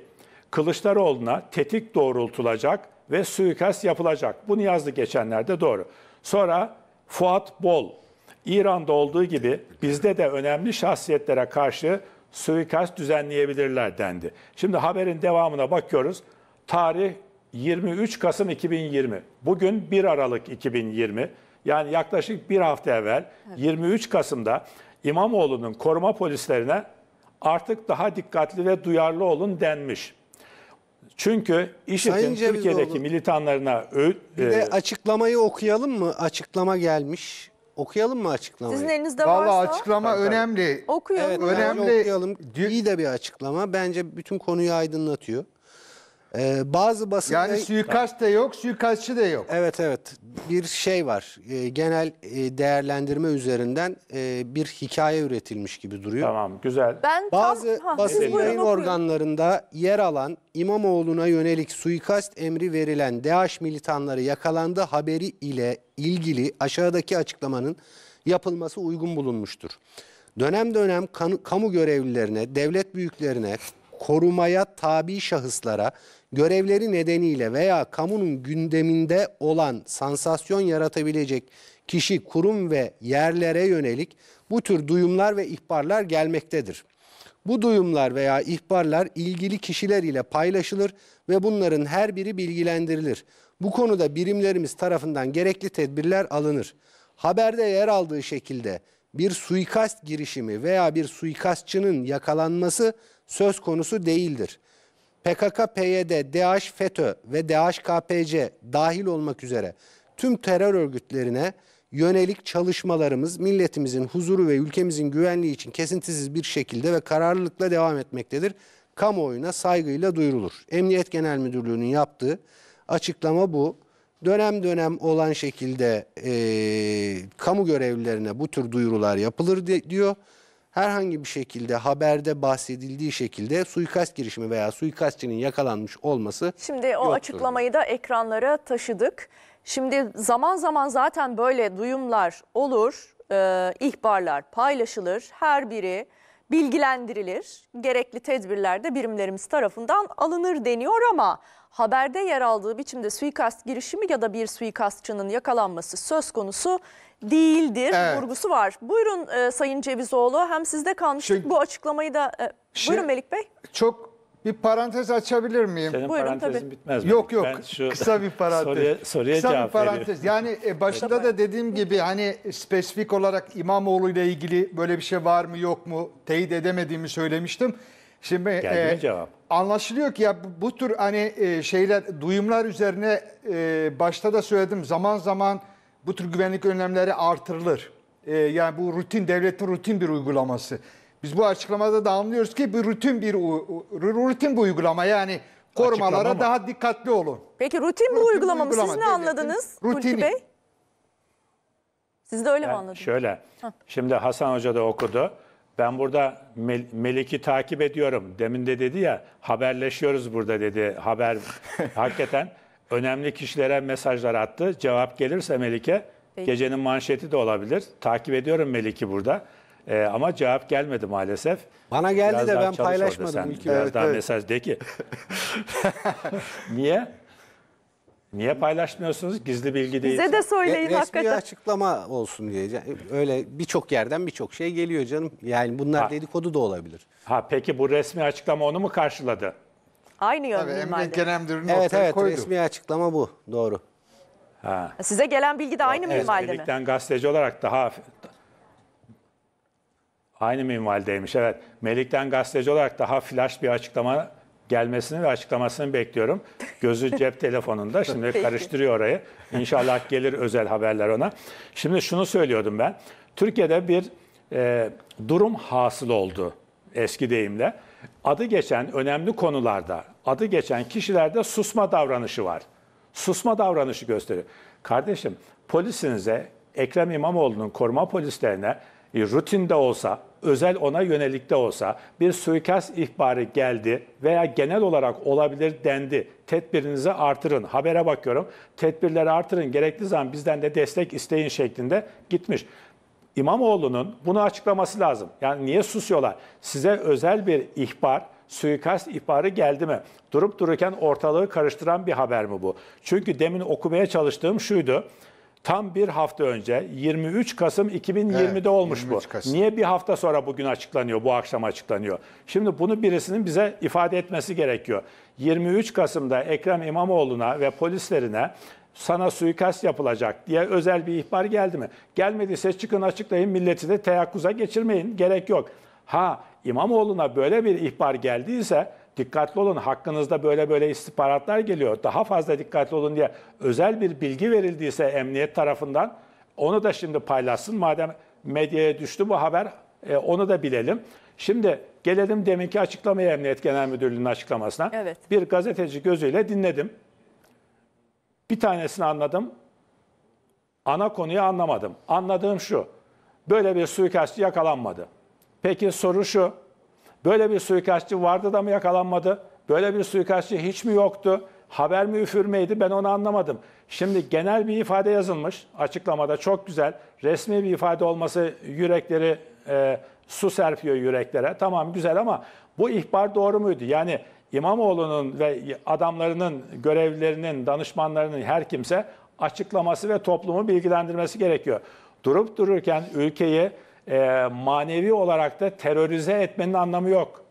Kılıçdaroğlu'na tetik doğrultulacak ve suikast yapılacak. Bunu yazdı geçenlerde doğru. Sonra Fuat Bol, İran'da olduğu gibi bizde de önemli şahsiyetlere karşı suikast düzenleyebilirler dendi. Şimdi haberin devamına bakıyoruz. Tarih 23 Kasım 2020. Bugün 1 Aralık 2020. Yani yaklaşık bir hafta evvel 23 Kasım'da İmamoğlu'nun koruma polislerine artık daha dikkatli ve duyarlı olun denmiş. Çünkü IŞİD'in Türkiye'deki militanlarına... Bir de e, açıklamayı okuyalım mı? Açıklama gelmiş. Okuyalım mı açıklamayı? Sizin elinizde Vallahi varsa. Valla açıklama Tabii, önemli. Okuyalım. Evet, Önemli. Okuyalım. İyi de bir açıklama. Bence bütün konuyu aydınlatıyor. Ee, bazı basın Yani suikast da yok, suikastçı da yok. Evet evet bir şey var Ee, genel e, değerlendirme üzerinden e, bir hikaye üretilmiş gibi duruyor. Tamam güzel. Ben Bazı tam, basın buyurun, yayın organlarında yer alan İmamoğlu'na yönelik suikast emri verilen DAEŞ militanları yakalandı haberi ile ilgili aşağıdaki açıklamanın yapılması uygun bulunmuştur. Dönem dönem kanu- kamu görevlilerine, devlet büyüklerine, korumaya tabi şahıslara görevleri nedeniyle veya kamunun gündeminde olan sansasyon yaratabilecek kişi, kurum ve yerlere yönelik bu tür duyumlar ve ihbarlar gelmektedir. Bu duyumlar veya ihbarlar ilgili kişiler ile paylaşılır ve bunların her biri bilgilendirilir. Bu konuda birimlerimiz tarafından gerekli tedbirler alınır. Haberde yer aldığı şekilde bir suikast girişimi veya bir suikastçının yakalanması söz konusu değildir. PKK, PYD, DH, FETÖ ve KPC dahil olmak üzere tüm terör örgütlerine yönelik çalışmalarımız milletimizin huzuru ve ülkemizin güvenliği için kesintisiz bir şekilde ve kararlılıkla devam etmektedir. Kamuoyuna saygıyla duyurulur. Emniyet Genel Müdürlüğü'nün yaptığı açıklama bu. Dönem dönem olan şekilde e, kamu görevlilerine bu tür duyurular yapılır de, diyor herhangi bir şekilde haberde bahsedildiği şekilde suikast girişimi veya suikastçının yakalanmış olması Şimdi o yoktur. açıklamayı da ekranlara taşıdık. Şimdi zaman zaman zaten böyle duyumlar olur, e, ihbarlar paylaşılır. Her biri bilgilendirilir, gerekli tedbirler de birimlerimiz tarafından alınır deniyor ama haberde yer aldığı biçimde suikast girişimi ya da bir suikastçının yakalanması söz konusu değildir evet. vurgusu var. Buyurun e, Sayın Cevizoğlu hem sizde kalmıştık Şimdi, bu açıklamayı da e, şey, buyurun Melik Bey. Çok bir parantez açabilir miyim? Senin Buyurun, parantezin tabii. bitmez. Yok yok şu kısa bir parantez. Soruya, soruya kısa cevap bir parantez. Veriyorum. Yani e, başında evet. da dediğim gibi hani spesifik olarak İmamoğlu ile ilgili böyle bir şey var mı yok mu teyit edemediğimi söylemiştim. Şimdi e, cevap. anlaşılıyor ki ya bu, bu tür hani e, şeyler duyumlar üzerine e, başta da söyledim zaman zaman bu tür güvenlik önlemleri artırılır. E, yani bu rutin devletin rutin bir uygulaması. Biz bu açıklamada da anlıyoruz ki bu rutin bir rutin bu uygulama yani korumalara daha dikkatli olun. Peki rutin, rutin bir uygulama mı? Siz ne anladınız Hulki Bey? Siz de öyle yani mi anladınız? Şöyle, şimdi Hasan Hoca da okudu. Ben burada Mel Melik'i takip ediyorum. Demin de dedi ya haberleşiyoruz burada dedi. Haber hakikaten önemli kişilere mesajlar attı. Cevap gelirse Melik'e gecenin manşeti de olabilir. Takip ediyorum Melik'i burada. E, ama cevap gelmedi maalesef. Bana geldi biraz de ben paylaşmadım. Sen ilk biraz evet, daha evet. mesaj de ki. Niye? Niye paylaşmıyorsunuz? Gizli bilgi değil. Bize de söyleyin Re hakikaten. Resmi açıklama olsun diye. Öyle birçok yerden birçok şey geliyor canım. Yani bunlar ha. dedikodu da olabilir. Ha peki bu resmi açıklama onu mu karşıladı? Aynı yönde. Emre Genel Müdürü'nün evet, evet, koydu. resmi açıklama bu. Doğru. Ha. Size gelen bilgi de aynı evet, minimalde mi? gazeteci olarak daha Aynı minvaldeymiş evet. Melik'ten gazeteci olarak daha flash bir açıklama gelmesini ve açıklamasını bekliyorum. Gözü cep telefonunda şimdi karıştırıyor orayı. İnşallah gelir özel haberler ona. Şimdi şunu söylüyordum ben. Türkiye'de bir e, durum hasıl oldu eski deyimle. Adı geçen önemli konularda, adı geçen kişilerde susma davranışı var. Susma davranışı gösteriyor. Kardeşim polisinize, Ekrem İmamoğlu'nun koruma polislerine e, rutinde olsa özel ona yönelik de olsa bir suikast ihbarı geldi veya genel olarak olabilir dendi. Tedbirinizi artırın. Habere bakıyorum. Tedbirleri artırın. Gerekli zaman bizden de destek isteyin şeklinde gitmiş. İmamoğlu'nun bunu açıklaması lazım. Yani niye susuyorlar? Size özel bir ihbar, suikast ihbarı geldi mi? Durup dururken ortalığı karıştıran bir haber mi bu? Çünkü demin okumaya çalıştığım şuydu. Tam bir hafta önce 23 Kasım 2020'de evet, olmuş bu. Kasım. Niye bir hafta sonra bugün açıklanıyor, bu akşam açıklanıyor? Şimdi bunu birisinin bize ifade etmesi gerekiyor. 23 Kasım'da Ekrem İmamoğlu'na ve polislerine sana suikast yapılacak diye özel bir ihbar geldi mi? Gelmediyse çıkın açıklayın milleti de teyakkuza geçirmeyin gerek yok. Ha İmamoğlu'na böyle bir ihbar geldiyse dikkatli olun hakkınızda böyle böyle istihbaratlar geliyor. Daha fazla dikkatli olun diye özel bir bilgi verildiyse emniyet tarafından onu da şimdi paylaşsın. Madem medyaya düştü bu haber e, onu da bilelim. Şimdi gelelim deminki açıklamaya Emniyet Genel Müdürlüğü'nün açıklamasına. Evet. Bir gazeteci gözüyle dinledim. Bir tanesini anladım. Ana konuyu anlamadım. Anladığım şu. Böyle bir suikastçı yakalanmadı. Peki soru şu. Böyle bir suikastçı vardı da mı yakalanmadı? Böyle bir suikastçı hiç mi yoktu? Haber mi üfürmeydi ben onu anlamadım. Şimdi genel bir ifade yazılmış açıklamada çok güzel. Resmi bir ifade olması yürekleri e, su serpiyor yüreklere. Tamam güzel ama bu ihbar doğru muydu? Yani İmamoğlu'nun ve adamlarının, görevlilerinin, danışmanlarının her kimse açıklaması ve toplumu bilgilendirmesi gerekiyor. Durup dururken ülkeyi e, manevi olarak da terörize etmenin anlamı yok.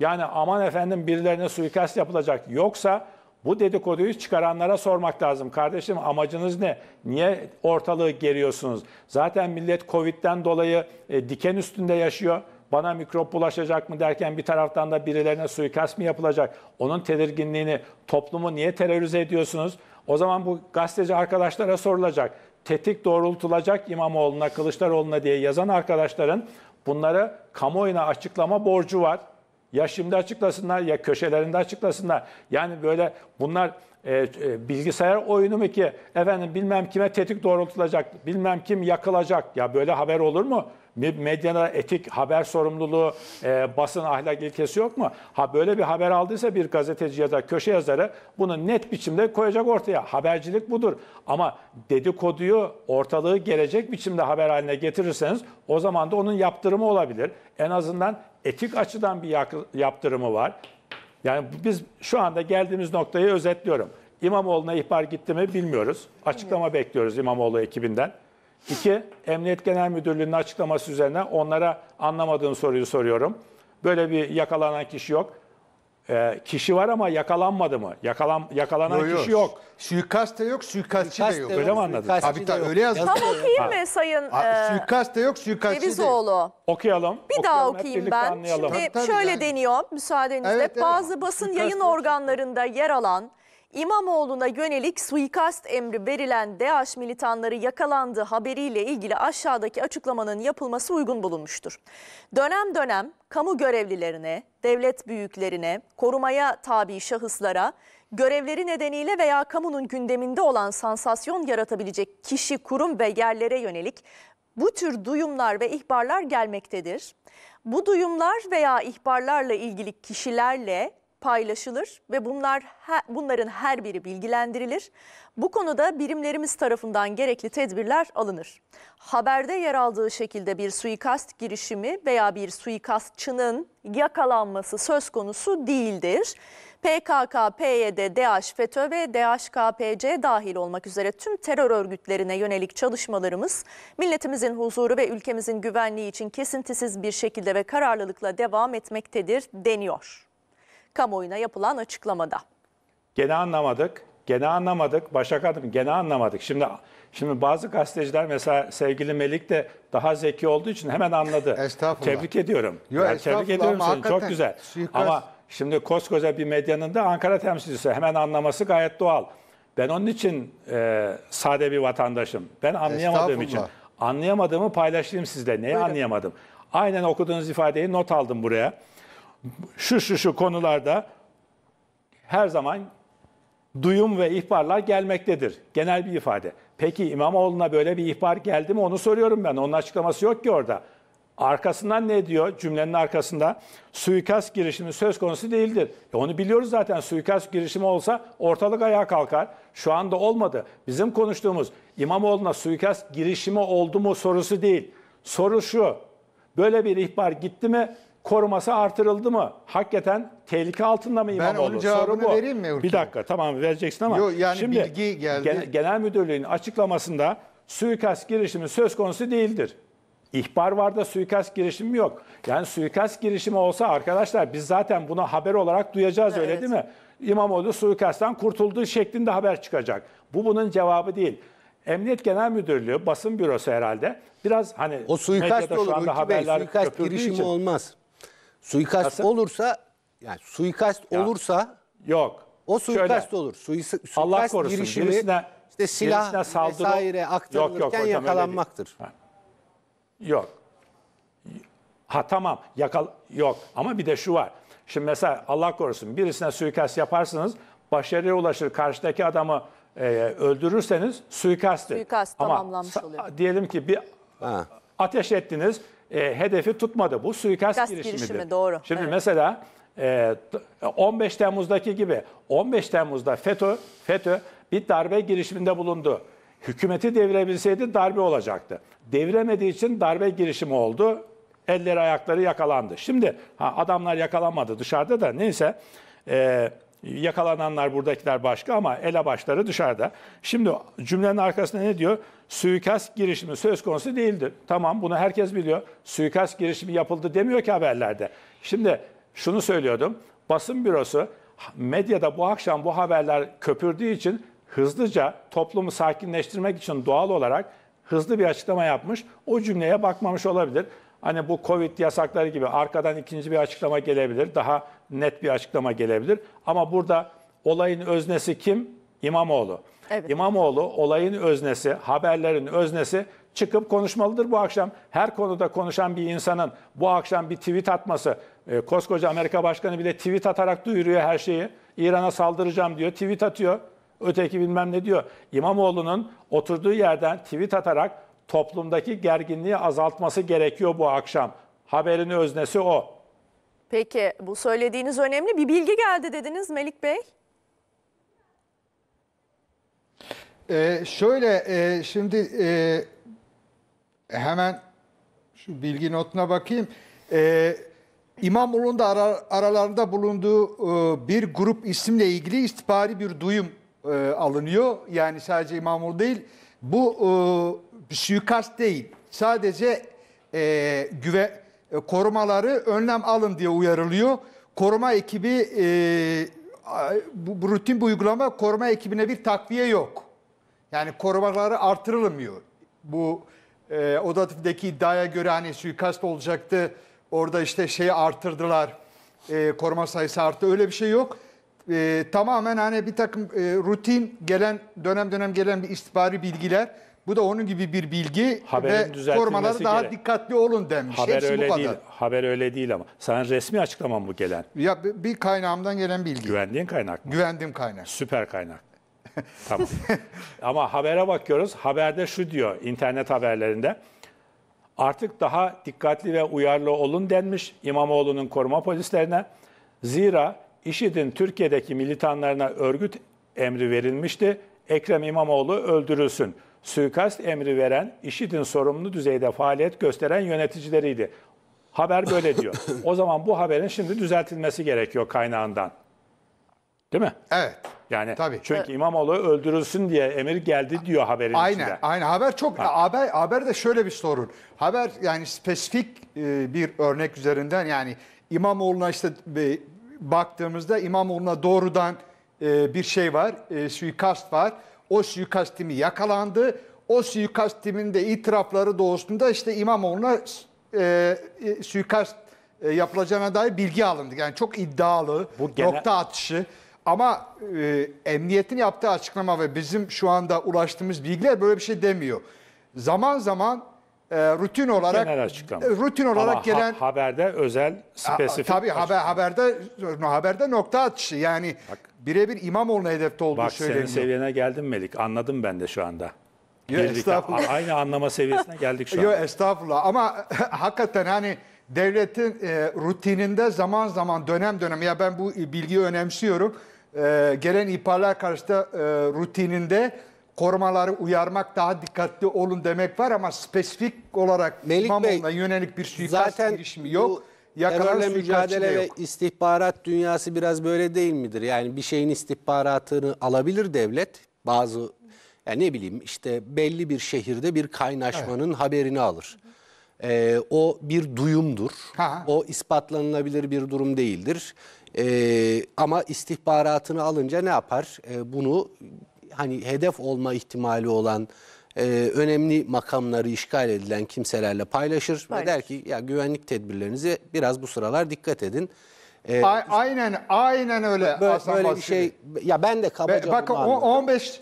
Yani aman efendim birilerine suikast yapılacak. Yoksa bu dedikoduyu çıkaranlara sormak lazım. Kardeşim amacınız ne? Niye ortalığı geriyorsunuz? Zaten millet Covid'den dolayı e, diken üstünde yaşıyor. Bana mikrop bulaşacak mı derken bir taraftan da birilerine suikast mı yapılacak? Onun tedirginliğini, toplumu niye terörize ediyorsunuz? O zaman bu gazeteci arkadaşlara sorulacak tetik doğrultulacak İmamoğlu'na, Kılıçdaroğlu'na diye yazan arkadaşların bunları kamuoyuna açıklama borcu var. Ya şimdi açıklasınlar ya köşelerinde açıklasınlar. Yani böyle bunlar e, e, bilgisayar oyunu mu ki efendim bilmem kime tetik doğrultulacak, bilmem kim yakılacak. Ya böyle haber olur mu? medyada etik haber sorumluluğu, e, basın ahlak ilkesi yok mu? Ha böyle bir haber aldıysa bir gazeteci ya da köşe yazarı bunu net biçimde koyacak ortaya. Habercilik budur. Ama dedikoduyu ortalığı gelecek biçimde haber haline getirirseniz o zaman da onun yaptırımı olabilir. En azından etik açıdan bir yaptırımı var. Yani biz şu anda geldiğimiz noktayı özetliyorum. İmamoğlu'na ihbar gitti mi bilmiyoruz. Açıklama evet. bekliyoruz İmamoğlu ekibinden. İki, Emniyet Genel Müdürlüğü'nün açıklaması üzerine onlara anlamadığım soruyu soruyorum. Böyle bir yakalanan kişi yok. E, kişi var ama yakalanmadı mı? Yakalan, yakalanan Yok, kişi yok. Suikast da yok, suikastçi de yok. Öyle mi anladın? Abi de öyle yazdı. Tam okuyayım mı Sayın e, Suikast da yok, suikastçi de yok. Okuyalım. Bir daha okuyalım, hep okuyayım ben. Anlayalım. Şimdi Tabii, tabii şöyle yani. deniyor müsaadenizle. Evet, evet. Bazı basın yayın organlarında yer alan İmamoğlu'na yönelik suikast emri verilen DAEŞ militanları yakalandığı haberiyle ilgili aşağıdaki açıklamanın yapılması uygun bulunmuştur. Dönem dönem kamu görevlilerine, devlet büyüklerine, korumaya tabi şahıslara, görevleri nedeniyle veya kamunun gündeminde olan sansasyon yaratabilecek kişi, kurum ve yerlere yönelik bu tür duyumlar ve ihbarlar gelmektedir. Bu duyumlar veya ihbarlarla ilgili kişilerle paylaşılır ve bunlar bunların her biri bilgilendirilir. Bu konuda birimlerimiz tarafından gerekli tedbirler alınır. Haberde yer aldığı şekilde bir suikast girişimi veya bir suikastçının yakalanması söz konusu değildir. PKK, PYD, DH, FETÖ ve DHKPC dahil olmak üzere tüm terör örgütlerine yönelik çalışmalarımız milletimizin huzuru ve ülkemizin güvenliği için kesintisiz bir şekilde ve kararlılıkla devam etmektedir deniyor kamuoyuna yapılan açıklamada. Gene anlamadık. Gene anlamadık. Başak Hanım gene anlamadık. Şimdi şimdi bazı gazeteciler mesela sevgili Melik de daha zeki olduğu için hemen anladı. Estağfurullah. Tebrik ediyorum. Yo, yani estağfurullah tebrik ediyorum seni. Çok güzel. Suikast. Ama şimdi koskoca bir medyanın da Ankara temsilcisi hemen anlaması gayet doğal. Ben onun için e, sade bir vatandaşım. Ben anlayamadığım için. Anlayamadığımı paylaşayım sizle. Neyi Buyurun. anlayamadım? Aynen okuduğunuz ifadeyi not aldım buraya şu şu şu konularda her zaman duyum ve ihbarlar gelmektedir. Genel bir ifade. Peki İmamoğlu'na böyle bir ihbar geldi mi onu soruyorum ben. Onun açıklaması yok ki orada. Arkasından ne diyor cümlenin arkasında? Suikast girişimi söz konusu değildir. E onu biliyoruz zaten suikast girişimi olsa ortalık ayağa kalkar. Şu anda olmadı. Bizim konuştuğumuz İmamoğlu'na suikast girişimi oldu mu sorusu değil. Soru şu. Böyle bir ihbar gitti mi koruması artırıldı mı? Hakikaten tehlike altında mı İmamoğlu? Ben onun cevabını Soru bu. vereyim mi? Urki? Bir dakika tamam vereceksin ama. Yok yani şimdi, bilgi geldi. Genel, genel müdürlüğün açıklamasında suikast girişimi söz konusu değildir. İhbar var da suikast girişimi yok. Yani suikast girişimi olsa arkadaşlar biz zaten buna haber olarak duyacağız evet. öyle değil mi? İmamoğlu suikasttan kurtulduğu şeklinde haber çıkacak. Bu bunun cevabı değil. Emniyet Genel Müdürlüğü, basın bürosu herhalde biraz hani o suikast olur, şu anda haberler Bey, suikast girişimi için, olmaz. Suikast Nasıl? olursa yani suikast Ya. olursa Yok. o suikast Şöyle, olur. Sui, suikast Allah korusun. girişimi birisine- işte silah saldırı- vesaire aktarılırken yakalanmaktır. Yok. Ha tamam yakal yok ama bir de şu var. Şimdi mesela Allah korusun birisine suikast yaparsınız başarıya ulaşır karşıdaki adamı e, öldürürseniz suikasttir. Suikast tamamlanmış oluyor. Diyelim ki bir Ha. ateş ettiniz e, hedefi tutmadı. Bu suikast, suikast girişimidir. girişimi doğru. Şimdi evet. mesela e, 15 Temmuz'daki gibi 15 Temmuz'da FETÖ FETÖ bir darbe girişiminde bulundu. Hükümeti devirebilseydi darbe olacaktı. Deviremediği için darbe girişimi oldu. Elleri ayakları yakalandı. Şimdi ha, adamlar yakalanmadı dışarıda da neyse. Eee Yakalananlar buradakiler başka ama elebaşları dışarıda. Şimdi cümlenin arkasında ne diyor? Suikast girişimi söz konusu değildi. Tamam bunu herkes biliyor. Suikast girişimi yapıldı demiyor ki haberlerde. Şimdi şunu söylüyordum. Basın bürosu medyada bu akşam bu haberler köpürdüğü için hızlıca toplumu sakinleştirmek için doğal olarak hızlı bir açıklama yapmış. O cümleye bakmamış olabilir. Hani bu Covid yasakları gibi arkadan ikinci bir açıklama gelebilir. Daha net bir açıklama gelebilir. Ama burada olayın öznesi kim? İmamoğlu. Evet. İmamoğlu olayın öznesi, haberlerin öznesi çıkıp konuşmalıdır bu akşam. Her konuda konuşan bir insanın bu akşam bir tweet atması, e, koskoca Amerika Başkanı bile tweet atarak duyuruyor her şeyi. İran'a saldıracağım diyor, tweet atıyor. Öteki bilmem ne diyor. İmamoğlu'nun oturduğu yerden tweet atarak toplumdaki gerginliği azaltması gerekiyor bu akşam. Haberin öznesi o. Peki bu söylediğiniz önemli. Bir bilgi geldi dediniz Melik Bey. Ee, şöyle e, şimdi e, hemen şu bilgi notuna bakayım. E, İmamoğlu'nun da ara, aralarında bulunduğu e, bir grup isimle ilgili istihbari bir duyum e, alınıyor. Yani sadece İmamoğlu değil. Bu e, suikast değil. Sadece e, güve e, korumaları önlem alın diye uyarılıyor. Koruma ekibi e, bu, bu rutin bir uygulama koruma ekibine bir takviye yok. Yani korumaları artırılmıyor. Bu e, Odatif'deki iddiaya göre hani suikast olacaktı. Orada işte şeyi artırdılar. E, koruma sayısı arttı. Öyle bir şey yok e, tamamen hani bir takım e, rutin gelen dönem dönem gelen bir istihbari bilgiler bu da onun gibi bir bilgi Haberin ve formaları daha gerek. dikkatli olun demiş. Haber Hepsi öyle bu değil. Haber öyle değil ama. sen resmi açıklaman bu gelen? Ya bir bir kaynağımdan gelen bilgi. Güvendiğin kaynak mı? Güvendim kaynak. Süper kaynak. tamam. Ama habere bakıyoruz. Haberde şu diyor internet haberlerinde. Artık daha dikkatli ve uyarlı olun denmiş İmamoğlu'nun koruma polislerine. Zira IŞİD'in Türkiye'deki militanlarına örgüt emri verilmişti. Ekrem İmamoğlu öldürülsün. Suikast emri veren, IŞİD'in sorumlu düzeyde faaliyet gösteren yöneticileriydi. Haber böyle diyor. o zaman bu haberin şimdi düzeltilmesi gerekiyor kaynağından. Değil mi? Evet. Yani Tabii. çünkü evet. İmamoğlu öldürülsün diye emir geldi diyor haberin aynen, içinde. Aynen. Haber çok ha. haber haber de şöyle bir sorun. Haber yani spesifik e, bir örnek üzerinden yani İmamoğlu'na işte baktığımızda İmamoğlu'na doğrudan e, bir şey var, e, suikast var. O suikast timi yakalandı. O suikast timinin de itirafları doğrusunda işte İmamoğlu'na e, e, suikast e, yapılacağına dair bilgi alındı. Yani çok iddialı, Bu genel... nokta atışı. Ama e, emniyetin yaptığı açıklama ve bizim şu anda ulaştığımız bilgiler böyle bir şey demiyor. Zaman zaman e, rutin olarak Genel açıklama. E, rutin olarak Ama gelen ha, haberde özel spesifik. tabii haber haberde haberde nokta atışı. Yani birebir İmamoğlu'na hedefte olduğu bak, söyleniyor. senin seviyene geldim Melik. Anladım ben de şu anda. Yo, estağfurullah. Aynı anlama seviyesine geldik şu an. Yo, estağfurullah ama hakikaten hani devletin e, rutininde zaman zaman dönem dönem ya ben bu bilgiyi önemsiyorum. E, gelen ihbarlar karşıda e, rutininde korumaları uyarmak daha dikkatli olun demek var ama spesifik olarak Melik İmamoğlu'na Bey, yönelik bir suikast zaten girişimi yok. Terörle mücadele ve istihbarat dünyası biraz böyle değil midir? Yani bir şeyin istihbaratını alabilir devlet bazı yani ne bileyim işte belli bir şehirde bir kaynaşmanın evet. haberini alır. Ee, o bir duyumdur. Ha. O ispatlanılabilir bir durum değildir. Ee, ama istihbaratını alınca ne yapar? Ee, bunu hani hedef olma ihtimali olan e, önemli makamları işgal edilen kimselerle paylaşır Paylaş. ve der ki ya güvenlik tedbirlerinizi biraz bu sıralar dikkat edin. E, A aynen aynen öyle. Böyle, Hasan böyle bir şey ya ben de kabaca Be, bakın 15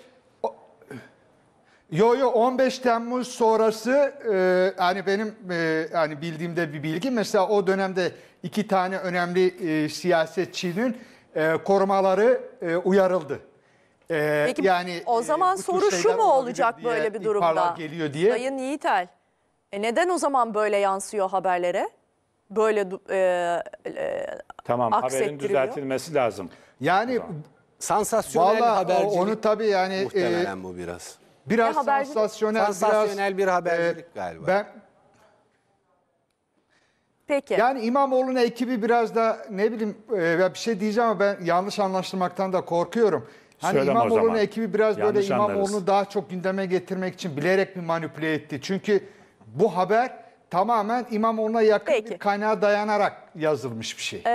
Yo yo 15 Temmuz sonrası e, hani benim e, hani bildiğimde bir bilgi mesela o dönemde iki tane önemli e, siyasetçinin e, korumaları e, uyarıldı. Ee, Peki yani o e, zaman e, soru şu mu olacak diye, böyle bir durumda? geliyor diye. Sayın Yiğitel. E neden o zaman böyle yansıyor haberlere? Böyle e, e, Tamam haberin düzeltilmesi lazım. Yani sansasyonel Valla habercilik. onu tabii yani e, Muhtemelen bu biraz. biraz Ne habercilik? sansasyonel, biraz bir habercilik e, galiba. ben peki. yani İmamoğlu'na ekibi biraz da ne bileyim e, bir şey diyeceğim ama ben yanlış anlaştırmaktan da korkuyorum. Hani Söyleme İmamoğlu'nun ekibi biraz Yanlış böyle İmamoğlu'nu daha çok gündeme getirmek için bilerek mi manipüle etti? Çünkü bu haber tamamen İmamoğlu'na yakın Peki. bir kaynağa dayanarak yazılmış bir şey. Evet.